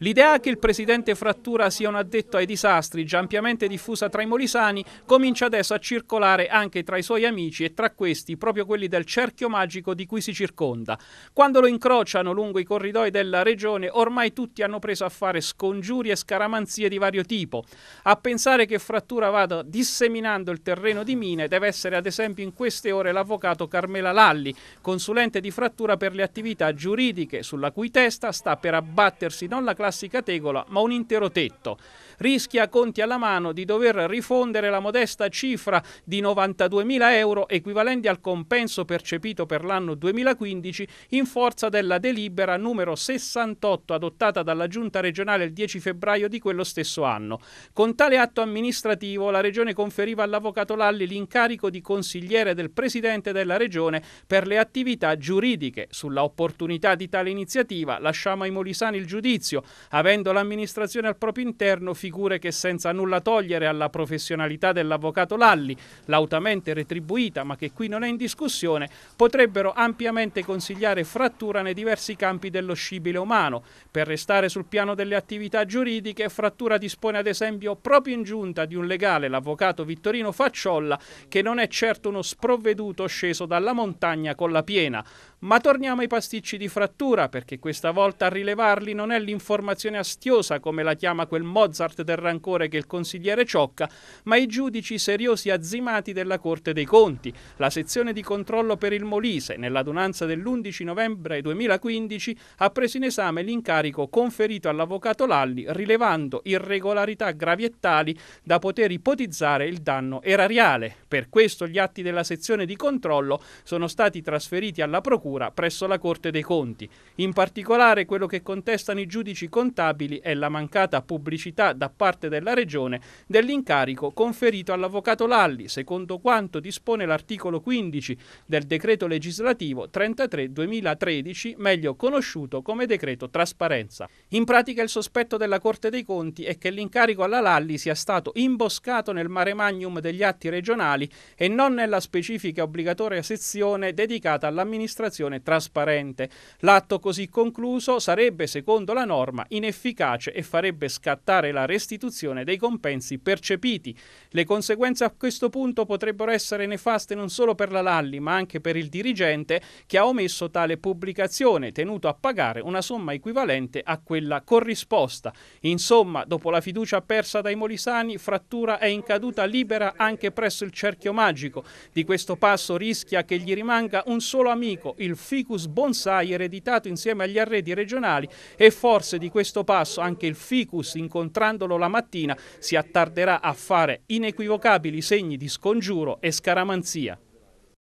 L'idea che il presidente Frattura sia un addetto ai disastri, già ampiamente diffusa tra i molisani, comincia adesso a circolare anche tra i suoi amici e tra questi proprio quelli del cerchio magico di cui si circonda. Quando lo incrociano lungo i corridoi della regione, ormai tutti hanno preso a fare scongiuri e scaramanzie di vario tipo. A pensare che Frattura vada disseminando il terreno di mine deve essere ad esempio in queste ore l'avvocato Carmela Lalli, consulente di Frattura per le attività giuridiche, sulla cui testa sta per abbattersi non la classe classica tegola, ma un intero tetto. Rischia, conti alla mano, di dover rifondere la modesta cifra di 92.000 euro equivalente al compenso percepito per l'anno 2015 in forza della delibera numero 68 adottata dalla Giunta regionale il 10 febbraio di quello stesso anno. Con tale atto amministrativo la Regione conferiva all'Avvocato Lalli l'incarico di consigliere del Presidente della Regione per le attività giuridiche. Sulla opportunità di tale iniziativa lasciamo ai molisani il giudizio, avendo l'amministrazione al proprio interno figure che senza nulla togliere alla professionalità dell'avvocato Lalli, lautamente retribuita ma che qui non è in discussione, potrebbero ampiamente consigliare frattura nei diversi campi dello scibile umano. Per restare sul piano delle attività giuridiche, frattura dispone ad esempio proprio in giunta di un legale, l'avvocato Vittorino Facciolla, che non è certo uno sprovveduto sceso dalla montagna con la piena. Ma torniamo ai pasticci di frattura, perché questa volta a rilevarli non è l'informazione affermazione astiosa, come la chiama quel Mozart del rancore che il consigliere Ciocca, ma i giudici seriosi azzimati della Corte dei Conti, la sezione di controllo per il Molise, nell'adunanza dell'11 novembre 2015, ha preso in esame l'incarico conferito all'avvocato Lalli, rilevando irregolarità gravi e tali da poter ipotizzare il danno erariale. Per questo gli atti della sezione di controllo sono stati trasferiti alla Procura presso la Corte dei Conti. In particolare quello che contestano i giudici contabili è la mancata pubblicità da parte della Regione dell'incarico conferito all'Avvocato Lalli, secondo quanto dispone l'articolo 15 del decreto legislativo 33-2013, meglio conosciuto come decreto trasparenza. In pratica il sospetto della Corte dei Conti è che l'incarico alla Lalli sia stato imboscato nel mare magnum degli atti regionali e non nella specifica obbligatoria sezione dedicata all'amministrazione trasparente. L'atto così concluso sarebbe, secondo la norma, inefficace e farebbe scattare la restituzione dei compensi percepiti. Le conseguenze a questo punto potrebbero essere nefaste non solo per la Lalli, ma anche per il dirigente che ha omesso tale pubblicazione, tenuto a pagare una somma equivalente a quella corrisposta. Insomma, dopo la fiducia persa dai molisani, Frattura è in caduta libera anche presso il cerchio magico. Di questo passo rischia che gli rimanga un solo amico, il ficus bonsai ereditato insieme agli arredi regionali e forse di di questo passo anche il ficus, incontrandolo la mattina, si attarderà a fare inequivocabili segni di scongiuro e scaramanzia.